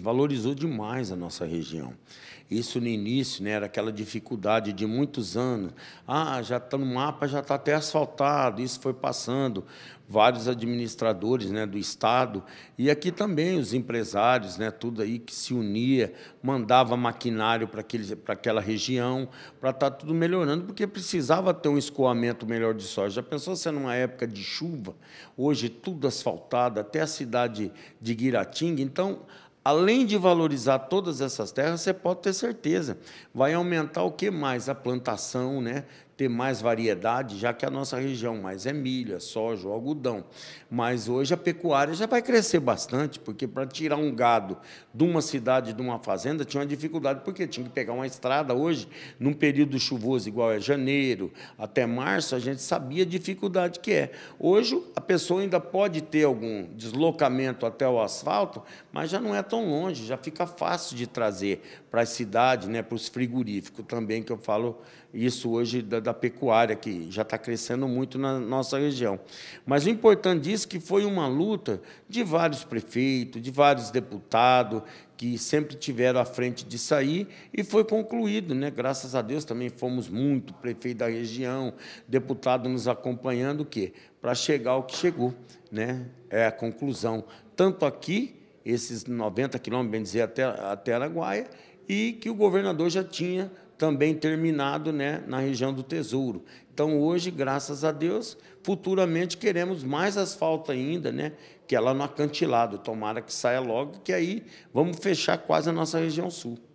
valorizou demais a nossa região. Isso no início né, era aquela dificuldade de muitos anos. Ah, já está no mapa, já está até asfaltado. Isso foi passando. Vários administradores né, do Estado e aqui também os empresários, né, tudo aí que se unia, mandava maquinário para aquela região, para estar tá tudo melhorando, porque precisava ter um escoamento melhor de soja. Já pensou se numa época de chuva, hoje tudo asfaltado, até a cidade de Guiratinga? Então, Além de valorizar todas essas terras, você pode ter certeza, vai aumentar o que mais? A plantação, né? ter mais variedade, já que a nossa região mais é milho, é soja, é algodão. Mas hoje a pecuária já vai crescer bastante, porque para tirar um gado de uma cidade, de uma fazenda, tinha uma dificuldade, porque tinha que pegar uma estrada hoje, num período chuvoso igual é janeiro até março, a gente sabia a dificuldade que é. Hoje a pessoa ainda pode ter algum deslocamento até o asfalto, mas já não é tão longe, já fica fácil de trazer para a cidade, né, para os frigoríficos também, que eu falo isso hoje da da pecuária, que já está crescendo muito na nossa região. Mas o importante disso é que foi uma luta de vários prefeitos, de vários deputados, que sempre tiveram à frente de sair e foi concluído, né? Graças a Deus também fomos muito prefeito da região, deputado nos acompanhando o quê? Para chegar ao que chegou, né? É a conclusão, tanto aqui esses 90 quilômetros, bem dizer, até até Araguaia e que o governador já tinha também terminado né, na região do Tesouro. Então, hoje, graças a Deus, futuramente queremos mais asfalto ainda, né, que é lá no acantilado. Tomara que saia logo, que aí vamos fechar quase a nossa região sul.